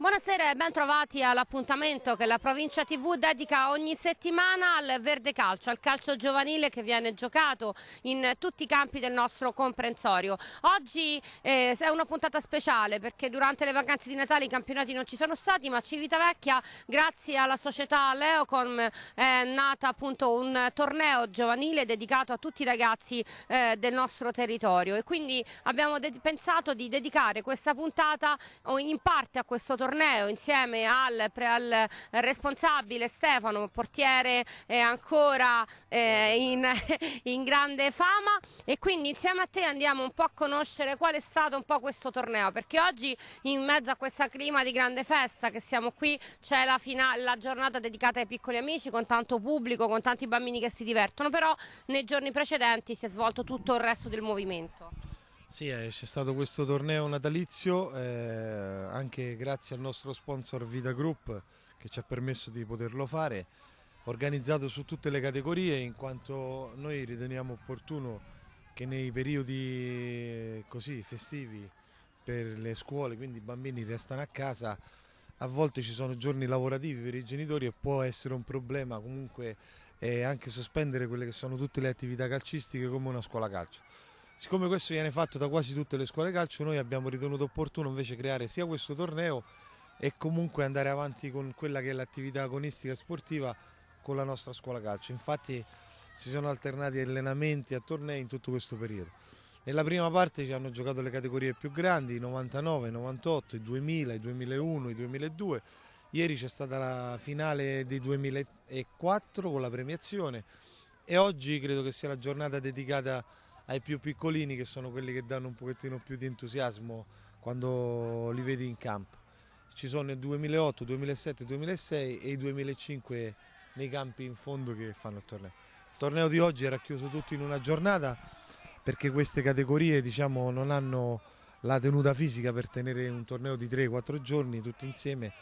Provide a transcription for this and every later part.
Buonasera e ben trovati all'appuntamento che la provincia TV dedica ogni settimana al verde calcio, al calcio giovanile che viene giocato in tutti i campi del nostro comprensorio. Oggi eh, è una puntata speciale perché durante le vacanze di Natale i campionati non ci sono stati ma Civitavecchia grazie alla società Leocom è nata appunto un torneo giovanile dedicato a tutti i ragazzi eh, del nostro territorio e quindi abbiamo pensato di dedicare questa puntata in parte a questo torneo torneo insieme al, al responsabile Stefano, portiere ancora eh, in, in grande fama e quindi insieme a te andiamo un po' a conoscere qual è stato un po' questo torneo perché oggi in mezzo a questa clima di grande festa che siamo qui c'è la, la, giornata dedicata ai piccoli amici con tanto pubblico, con tanti bambini che si divertono, però nei giorni precedenti si è svolto tutto il resto del movimento. Sì, eh, c'è stato questo torneo natalizio eh, anche grazie al nostro sponsor Vita Group che ci ha permesso di poterlo fare, organizzato su tutte le categorie in quanto noi riteniamo opportuno che nei periodi eh, così festivi per le scuole, quindi i bambini restano a casa, a volte ci sono giorni lavorativi per i genitori e può essere un problema comunque eh, anche sospendere quelle che sono tutte le attività calcistiche come una scuola calcio siccome questo viene fatto da quasi tutte le scuole calcio, noi abbiamo ritenuto opportuno invece creare sia questo torneo e comunque andare avanti con quella che è l'attività agonistica sportiva con la nostra scuola calcio. Infatti si sono alternati allenamenti a tornei in tutto questo periodo. Nella prima parte ci hanno giocato le categorie più grandi, i 99, i 98, i 2000, i 2001, i 2002. Ieri c'è stata la finale dei 2004 con la premiazione e oggi credo che sia la giornata dedicata a ai più piccolini che sono quelli che danno un pochettino più di entusiasmo quando li vedi in campo. Ci sono il 2008, 2007, 2006 e i 2005 nei campi in fondo che fanno il torneo. Il torneo di oggi era chiuso tutto in una giornata perché queste categorie diciamo, non hanno la tenuta fisica per tenere un torneo di 3-4 giorni tutti insieme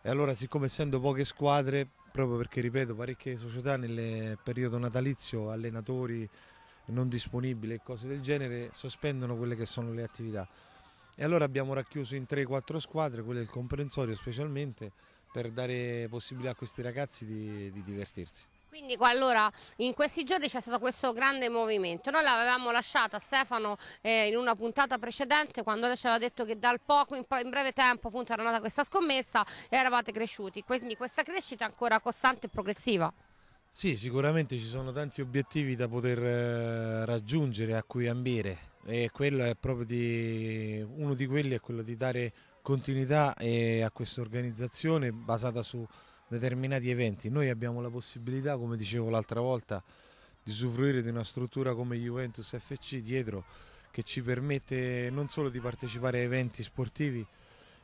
e allora siccome essendo poche squadre, proprio perché ripeto parecchie società nel periodo natalizio, allenatori, non disponibili e cose del genere, sospendono quelle che sono le attività. E allora abbiamo racchiuso in 3-4 squadre, quelle del comprensorio specialmente, per dare possibilità a questi ragazzi di, di divertirsi. Quindi allora in questi giorni c'è stato questo grande movimento, noi l'avevamo lasciata Stefano eh, in una puntata precedente quando lei ci aveva detto che dal poco in, in breve tempo appunto, era nata questa scommessa e eravate cresciuti, quindi questa crescita è ancora costante e progressiva. Sì, sicuramente ci sono tanti obiettivi da poter eh, raggiungere, a cui ambire e quello è proprio di, uno di quelli è quello di dare continuità eh, a questa organizzazione basata su determinati eventi. Noi abbiamo la possibilità, come dicevo l'altra volta, di usufruire di una struttura come Juventus FC dietro che ci permette non solo di partecipare a eventi sportivi,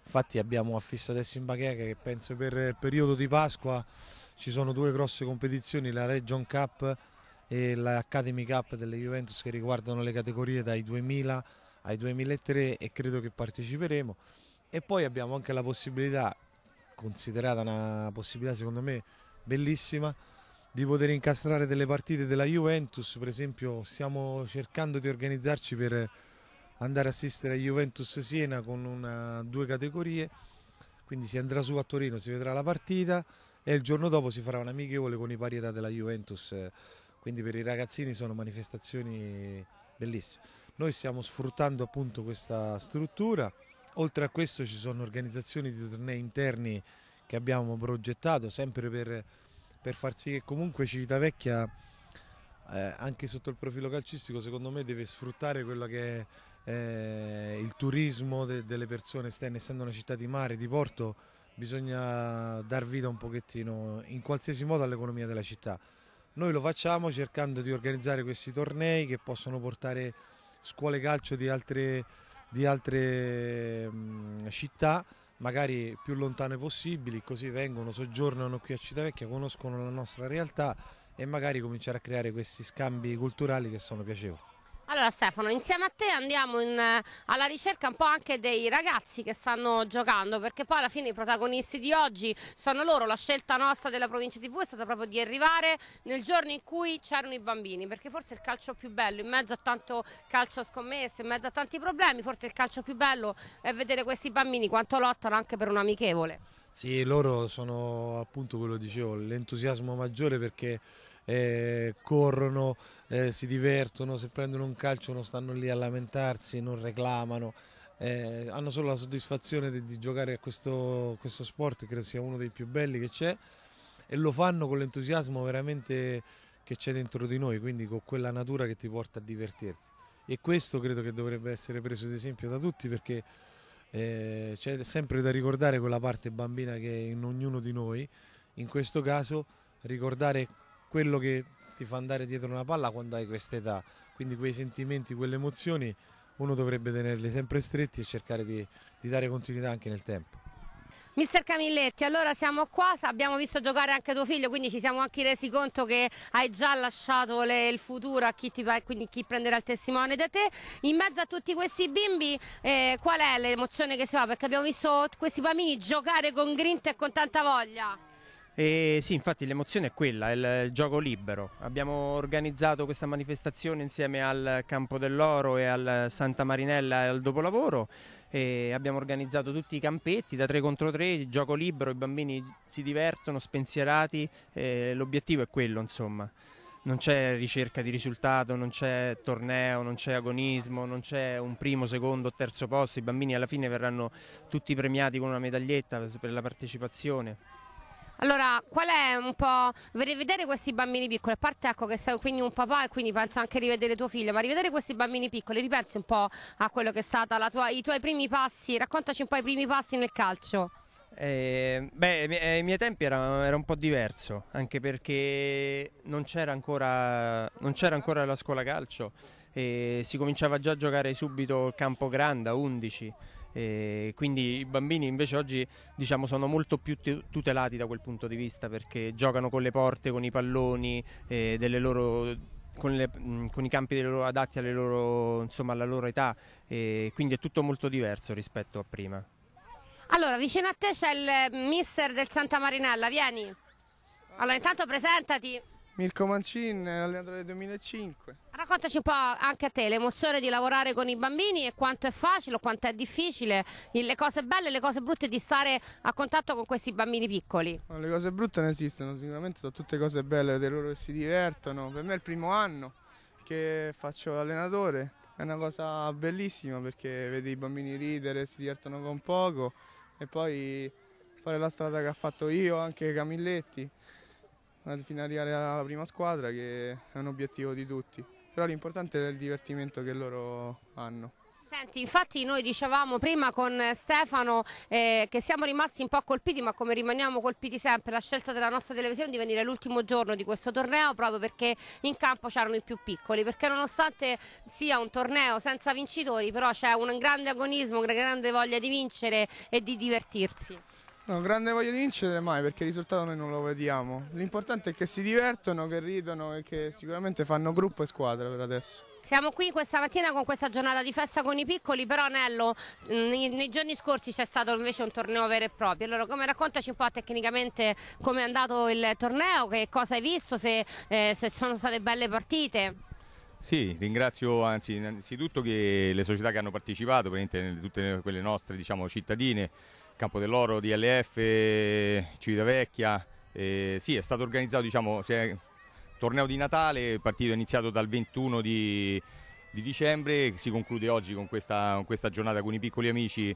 Infatti abbiamo affissato adesso in Baghea che penso per il periodo di Pasqua ci sono due grosse competizioni, la Region Cup e l'Academy Cup delle Juventus che riguardano le categorie dai 2000 ai 2003 e credo che parteciperemo. E poi abbiamo anche la possibilità, considerata una possibilità secondo me bellissima, di poter incastrare delle partite della Juventus, per esempio stiamo cercando di organizzarci per andare a assistere a Juventus Siena con una, due categorie, quindi si andrà su a Torino, si vedrà la partita e il giorno dopo si farà un amichevole con i parietà della Juventus, quindi per i ragazzini sono manifestazioni bellissime. Noi stiamo sfruttando appunto questa struttura, oltre a questo ci sono organizzazioni di tornei interni che abbiamo progettato sempre per, per far sì che comunque Civitavecchia eh, anche sotto il profilo calcistico secondo me deve sfruttare quella che è eh, il turismo de delle persone esterne, essendo una città di mare, di porto, bisogna dar vita un pochettino in qualsiasi modo all'economia della città. Noi lo facciamo cercando di organizzare questi tornei che possono portare scuole calcio di altre, di altre mh, mm, città, magari più lontane possibili, così vengono, soggiornano qui a Civitavecchia, conoscono la nostra realtà e magari cominciare a creare questi scambi culturali che sono piacevoli. Allora Stefano, insieme a te andiamo in, eh, alla ricerca un po' anche dei ragazzi che stanno giocando, perché poi alla fine i protagonisti di oggi sono loro, la scelta nostra della provincia TV è stata proprio di arrivare nel giorno in cui c'erano i bambini, perché forse il calcio più bello, in mezzo a tanto calcio scommesso, in mezzo a tanti problemi, forse il calcio più bello è vedere questi bambini quanto lottano anche per un amichevole. Sì, loro sono appunto quello dicevo, l'entusiasmo maggiore perché eh, corrono, eh, si divertono, se prendono un calcio non stanno lì a lamentarsi, non reclamano, eh, hanno solo la soddisfazione di, di giocare a questo, questo sport che credo sia uno dei più belli che c'è e lo fanno con l'entusiasmo veramente che c'è dentro di noi, quindi con quella natura che ti porta a divertirti. E questo credo che dovrebbe essere preso ad esempio da tutti perché eh, c'è sempre da ricordare quella parte bambina che è in ognuno di noi, in questo caso ricordare quello che ti fa andare dietro una palla quando hai questa età, quindi quei sentimenti, quelle emozioni uno dovrebbe tenerle sempre stretti e cercare di, di dare continuità anche nel tempo. Mister Camilletti, allora siamo qua, abbiamo visto giocare anche tuo figlio, quindi ci siamo anche resi conto che hai già lasciato le, il futuro a chi, ti, quindi chi prenderà il testimone da te. In mezzo a tutti questi bimbi, eh, qual è l'emozione che si fa? Perché abbiamo visto questi bambini giocare con grinta e con tanta voglia. Eh, sì, infatti l'emozione è quella, è il gioco libero. Abbiamo organizzato questa manifestazione insieme al Campo dell'Oro e al Santa Marinella e al Dopolavoro e abbiamo organizzato tutti i campetti da 3 contro 3, gioco libero, i bambini si divertono, spensierati, l'obiettivo è quello insomma. Non c'è ricerca di risultato, non c'è torneo, non c'è agonismo, non c'è un primo, secondo, o terzo posto, i bambini alla fine verranno tutti premiati con una medaglietta per la partecipazione. Allora, qual è un po' rivedere questi bambini piccoli, a parte ecco che sei quindi un papà e quindi penso anche rivedere tuo figlio, ma rivedere questi bambini piccoli, ripensi un po' a quello che è stato tua, i tuoi primi passi, raccontaci un po' i primi passi nel calcio. Ehm, eh, beh, ai miei tempi era, era, un po' diverso, anche perché non c'era, ancora, non c'era ancora, la scuola calcio e si cominciava già a giocare subito il campo grande a 11. Ehm, quindi i bambini invece oggi diciamo, sono molto più tutelati da quel punto di vista perché giocano con le porte, con i palloni, eh, loro, con, le, mm, con, i campi loro, adatti loro, insomma, alla loro età, ehm, quindi è tutto molto diverso rispetto a prima. Allora, vicino a te c'è il eh, mister del Santa Marinella, vieni. Allora, intanto presentati. Mirko Mancin, allenatore del 2005. Raccontaci un po' anche a te l'emozione di lavorare con i bambini e quanto è facile, quanto è difficile, le cose belle e le cose brutte di stare a contatto con questi bambini piccoli. No, le cose brutte non esistono, sicuramente sono tutte cose belle, di loro che si divertono. Per me è il primo anno che faccio l'allenatore, è una cosa bellissima perché vedi i bambini ridere, si divertono con poco e poi fare la strada che ha fatto io, anche Camilletti, fino ad arrivare alla prima squadra che è un obiettivo di tutti. Però l'importante è il divertimento che loro hanno. Senti, infatti noi dicevamo prima con eh, Stefano eh, che siamo rimasti un po' colpiti, ma come rimaniamo colpiti sempre, la scelta della nostra televisione di venire l'ultimo giorno di questo torneo proprio perché in campo c'erano i più piccoli, perché nonostante sia un torneo senza vincitori, però c'è un grande agonismo, una grande voglia di vincere e di divertirsi. No, grande voglia di vincere mai perché il risultato noi non lo vediamo. L'importante è che si divertono, che ridono e che sicuramente fanno gruppo e squadra per adesso. Siamo qui questa mattina con questa giornata di festa con i piccoli, però Nello, mm, nei, giorni scorsi c'è stato invece un torneo vero e proprio. Allora, come raccontaci un po' tecnicamente come è andato il torneo, che cosa hai visto, se, eh, se sono state belle partite? Sì, ringrazio anzi innanzitutto che le società che hanno partecipato, tutte quelle nostre diciamo, cittadine, Campo dell'Oro, DLF, Civitavecchia, eh, sì, è stato organizzato, diciamo, si è torneo di Natale, il partito è iniziato dal 21 di, di dicembre, si conclude oggi con questa, con questa, giornata con i piccoli amici,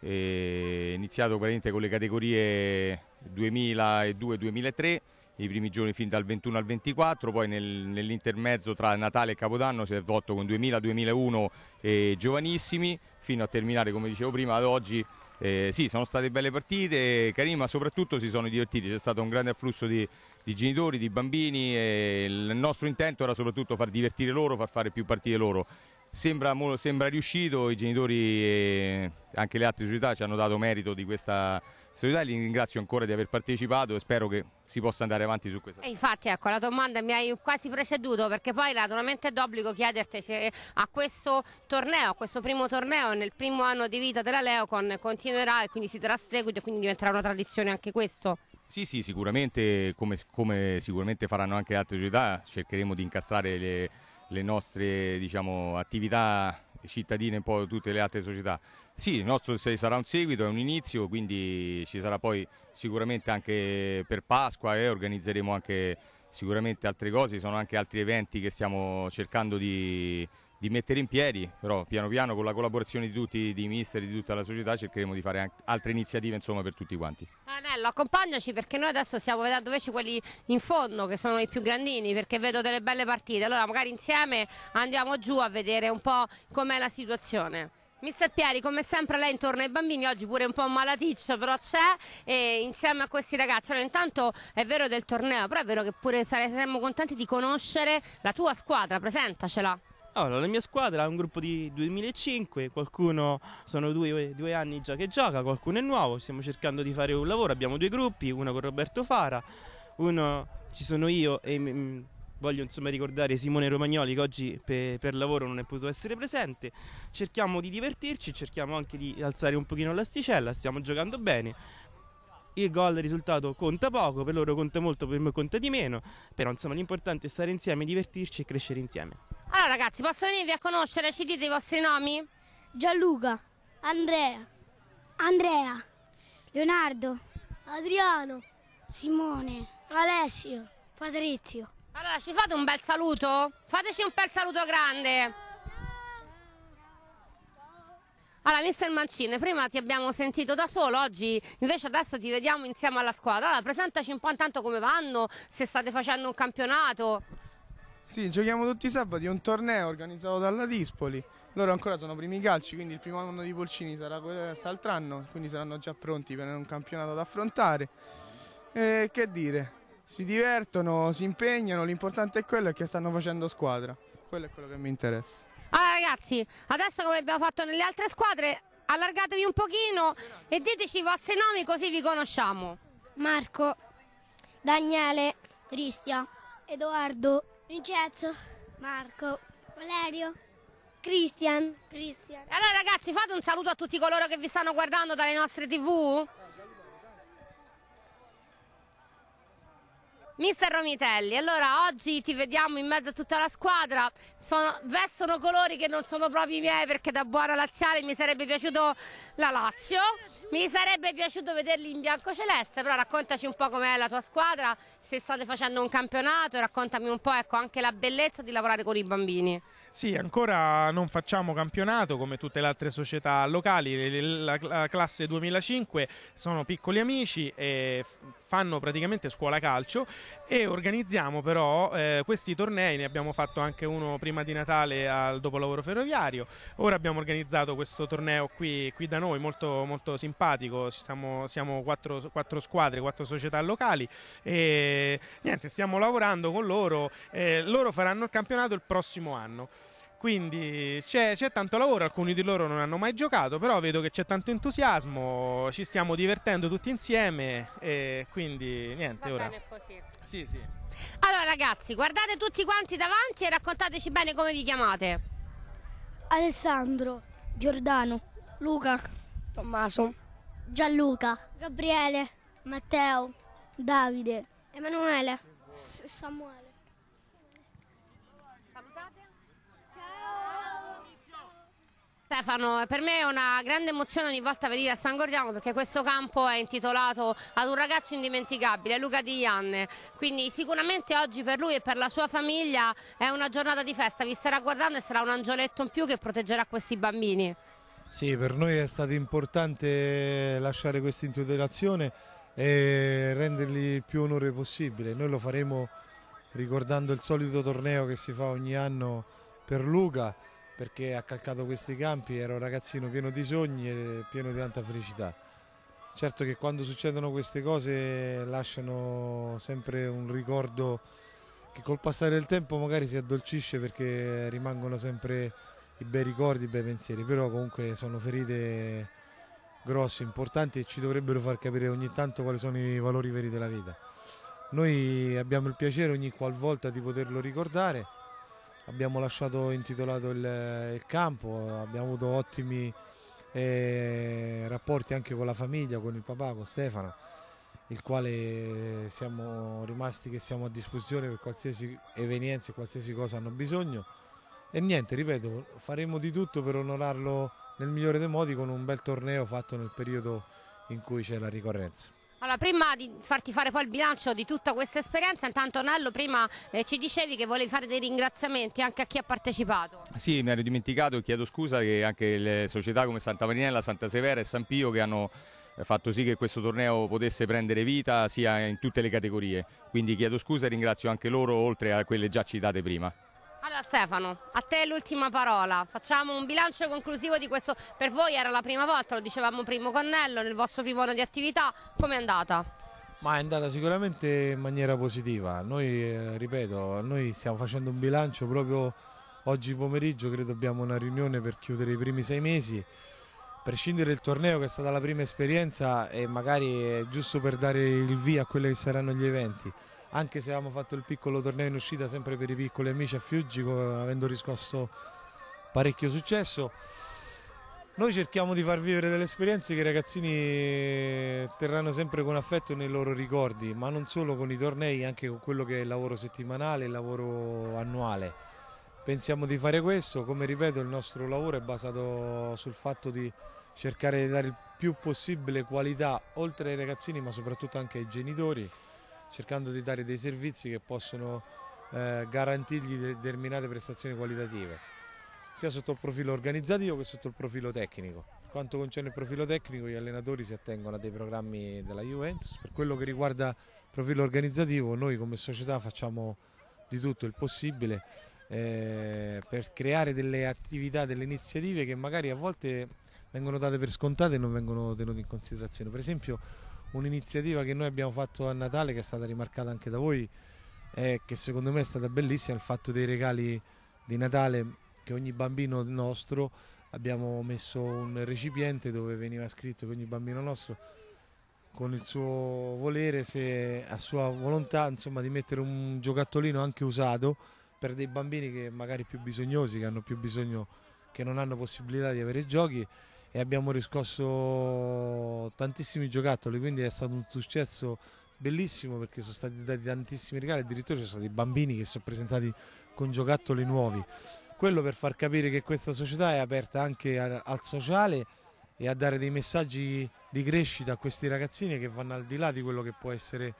eh, iniziato praticamente con le categorie 2002-2003, i primi giorni fin dal 21 al 24, poi nel, nell'intermezzo tra Natale e Capodanno si è svolto con 2000-2001 e eh, giovanissimi, fino a terminare come dicevo prima ad oggi eh, sì, sono state belle partite, carine, ma soprattutto si sono divertiti. C'è stato un grande afflusso di, di genitori, di bambini. E il nostro intento era soprattutto far divertire loro, far fare più partite loro. Sembra, sembra riuscito, i genitori e anche le altre società ci hanno dato merito di questa Salutari, li ringrazio ancora di aver partecipato e spero che si possa andare avanti su questo. E infatti, ecco, la domanda mi hai quasi preceduto perché poi naturalmente è d'obbligo chiederti se a questo torneo, a questo primo torneo, nel primo anno di vita della Leocon continuerà e quindi si darà seguito e quindi diventerà una tradizione anche questo. Sì, sì, sicuramente, come, come sicuramente faranno anche altre società, cercheremo di incastrare le, le nostre diciamo, attività cittadine un po' tutte le altre società. Sì, il nostro sarà un seguito, è un inizio, quindi ci sarà poi sicuramente anche per Pasqua e eh, organizzeremo anche sicuramente altre cose, sono anche altri eventi che stiamo cercando di di mettere in piedi, però piano piano con la collaborazione di tutti, di mister, di tutta la società cercheremo di fare altre iniziative insomma per tutti quanti. Anello, accompagnaci perché noi adesso stiamo vedendo invece quelli in fondo che sono i più grandini perché vedo delle belle partite, allora magari insieme andiamo giù a vedere un po' com'è la situazione. Mister Pieri, come sempre lei intorno ai bambini, oggi pure un po' malaticcio, però c'è e insieme a questi ragazzi. Allora, intanto è vero del torneo, però è vero che pure saremmo contenti di conoscere la tua squadra, presentacela. Allora, la mia squadra è un gruppo di 2005, qualcuno sono due, due, anni già che gioca, qualcuno è nuovo, stiamo cercando di fare un lavoro, abbiamo due gruppi, uno con Roberto Fara, uno ci sono io e mh, mm, voglio insomma ricordare Simone Romagnoli che oggi pe, per lavoro non è potuto essere presente, cerchiamo di divertirci, cerchiamo anche di alzare un pochino l'asticella, stiamo giocando bene, il gol, il risultato conta poco, per loro conta molto, per me conta di meno, però insomma l'importante è stare insieme, divertirci e crescere insieme. Allora ragazzi, posso venirvi a conoscere? Ci dite i vostri nomi? Gianluca, Andrea, Andrea, Leonardo, Adriano, Simone, Alessio, Patrizio. Allora ci fate un bel saluto? Fateci un bel saluto grande! Allora, mister Mancini, prima ti abbiamo sentito da solo, oggi invece adesso ti vediamo insieme alla squadra. Allora, presentaci un po' intanto come vanno, se state facendo un campionato. Sì, giochiamo tutti i sabati un torneo organizzato dalla Dispoli. Loro ancora sono primi calci, quindi il primo anno di Polcini sarà quello del saltro anno, quindi saranno già pronti per un campionato da affrontare. E che dire, si divertono, si impegnano, l'importante è quello che stanno facendo squadra. Quello è quello che mi interessa. Allora ragazzi, adesso come abbiamo fatto nelle altre squadre, allargatevi un pochino e diteci i vostri nomi così vi conosciamo. Marco, Daniele, Cristian, Edoardo, Vincenzo, Marco, Valerio, Cristian. Cristian. Allora ragazzi, fate un saluto a tutti coloro che vi stanno guardando dalle nostre tv. Mister Romitelli, allora oggi ti vediamo in mezzo a tutta la squadra, sono, vestono colori che non sono proprio i miei perché da buona laziale mi sarebbe piaciuto la Lazio, mi sarebbe piaciuto vederli in bianco celeste, però raccontaci un po' com'è la tua squadra, se state facendo un campionato, raccontami un po' ecco, anche la bellezza di lavorare con i bambini. Sì, ancora non facciamo campionato come tutte le altre società locali, la, classe 2005 sono piccoli amici e fanno praticamente scuola calcio e organizziamo però eh, questi tornei, ne abbiamo fatto anche uno prima di Natale al dopolavoro ferroviario, ora abbiamo organizzato questo torneo qui, qui da noi molto, molto simpatico, siamo, siamo quattro, quattro, squadre, quattro società locali e niente, stiamo lavorando con loro, eh, loro faranno il campionato il prossimo anno. Quindi c'è, c'è, tanto lavoro, alcuni di loro non hanno mai giocato, però vedo che c'è tanto entusiasmo, ci stiamo divertendo tutti insieme e quindi niente. Va ora. bene così. Sì, sì. Allora ragazzi, guardate tutti quanti davanti e raccontateci bene come vi chiamate. Alessandro, Giordano, Luca, Tommaso, Gianluca, Gabriele, Matteo, Davide, Emanuele, Samuele. Stefano, per me è una grande emozione ogni volta venire a San Gordiano perché questo campo è intitolato ad un ragazzo indimenticabile, Luca Di Ianne, quindi sicuramente oggi per lui e per la sua famiglia è una giornata di festa, vi starà guardando e sarà un angioletto in più che proteggerà questi bambini. Sì, per noi è stato importante lasciare questa intitolazione e rendergli il più onore possibile, noi lo faremo ricordando il solito torneo che si fa ogni anno per Luca perché ha calcato questi campi, era un ragazzino pieno di sogni e pieno di tanta felicità. Certo che quando succedono queste cose lasciano sempre un ricordo che col passare del tempo magari si addolcisce perché rimangono sempre i bei ricordi, i bei pensieri, però comunque sono ferite grosse, importanti e ci dovrebbero far capire ogni tanto quali sono i valori veri della vita. Noi abbiamo il piacere ogni qualvolta di poterlo ricordare abbiamo lasciato intitolato il, il campo, abbiamo avuto ottimi eh, rapporti anche con la famiglia, con il papà, con Stefano, il quale siamo rimasti che siamo a disposizione per qualsiasi evenienza, qualsiasi cosa hanno bisogno. E niente, ripeto, faremo di tutto per onorarlo nel migliore dei modi con un bel torneo fatto nel periodo in cui c'è la ricorrenza. Allora, prima di farti fare poi il bilancio di tutta questa esperienza, intanto Nello, prima eh, ci dicevi che volevi fare dei ringraziamenti anche a chi ha partecipato. Sì, mi ero dimenticato e chiedo scusa che anche le società come Santa Marinella, Santa Severa e San Pio che hanno eh, fatto sì che questo torneo potesse prendere vita sia in tutte le categorie. Quindi chiedo scusa e ringrazio anche loro oltre a quelle già citate prima. Allora Stefano, a te l'ultima parola, facciamo un bilancio conclusivo di questo, per voi era la prima volta, lo dicevamo primo Connello, nel vostro primo anno di attività, come è andata? Ma è andata sicuramente in maniera positiva, noi eh, ripeto, noi stiamo facendo un bilancio proprio oggi pomeriggio, credo abbiamo una riunione per chiudere i primi sei mesi, a prescindere dal torneo che è stata la prima esperienza e magari è giusto per dare il via a quelli che saranno gli eventi anche se avevamo fatto il piccolo torneo in uscita sempre per i piccoli amici a Fiuggi, avendo riscosso parecchio successo. Noi cerchiamo di far vivere delle esperienze che i ragazzini terranno sempre con affetto nei loro ricordi, ma non solo con i tornei, anche con quello che è il lavoro settimanale, il lavoro annuale. Pensiamo di fare questo, come ripeto il nostro lavoro è basato sul fatto di cercare di dare il più possibile qualità oltre ai ragazzini ma soprattutto anche ai genitori cercando di dare dei servizi che possono eh, garantirgli determinate prestazioni qualitative, sia sotto il profilo organizzativo che sotto il profilo tecnico. Per quanto concerne il profilo tecnico, gli allenatori si attengono a dei programmi della Juventus. Per quello che riguarda il profilo organizzativo, noi come società facciamo di tutto il possibile eh, per creare delle attività, delle iniziative che magari a volte vengono date per scontate e non vengono tenute in considerazione. Per esempio un'iniziativa che noi abbiamo fatto a Natale che è stata rimarcata anche da voi e che secondo me è stata bellissima il fatto dei regali di Natale che ogni bambino nostro abbiamo messo un recipiente dove veniva scritto che ogni bambino nostro con il suo volere se a sua volontà insomma di mettere un giocattolino anche usato per dei bambini che magari più bisognosi che hanno più bisogno che non hanno possibilità di avere giochi e abbiamo riscosso tantissimi giocattoli, quindi è stato un successo bellissimo perché sono stati dati tantissimi regali, addirittura ci sono stati bambini che si sono presentati con giocattoli nuovi. Quello per far capire che questa società è aperta anche al sociale e a dare dei messaggi di crescita a questi ragazzini che vanno al di là di quello che può essere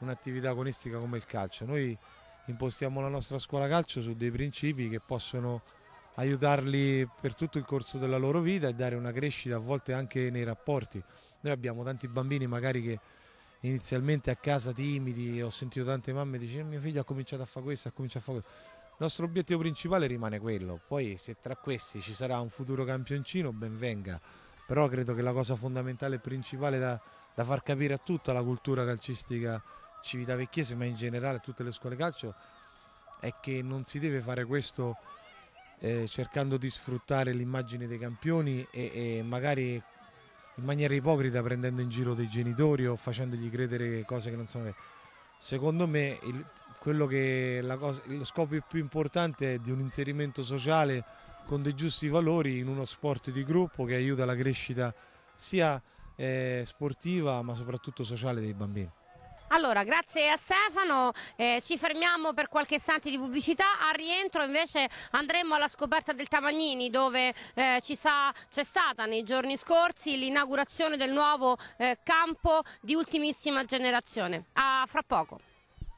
un'attività agonistica come il calcio. Noi impostiamo la nostra scuola calcio su dei principi che possono aiutarli per tutto il corso della loro vita e dare una crescita a volte anche nei rapporti. Noi abbiamo tanti bambini magari che inizialmente a casa timidi, ho sentito tante mamme dire eh, mio figlio ha cominciato a fare questo, ha cominciato a fare questo. Il nostro obiettivo principale rimane quello, poi se tra questi ci sarà un futuro campioncino ben venga, però credo che la cosa fondamentale e principale da, da far capire a tutta la cultura calcistica civitavecchiese, ma in generale a tutte le scuole calcio, è che non si deve fare questo eh, cercando di sfruttare l'immagine dei campioni e, e, magari in maniera ipocrita prendendo in giro dei genitori o facendogli credere cose che non sono vere. Secondo me il, che, cosa, lo scopo più importante è di un inserimento sociale con dei giusti valori in uno sport di gruppo che aiuta la crescita sia eh, sportiva ma soprattutto sociale dei bambini. Allora, grazie a Stefano, eh, ci fermiamo per qualche istante di pubblicità, al rientro invece andremo alla scoperta del Tavagnini dove eh, c'è stata nei giorni scorsi l'inaugurazione del nuovo eh, campo di ultimissima generazione. A fra poco.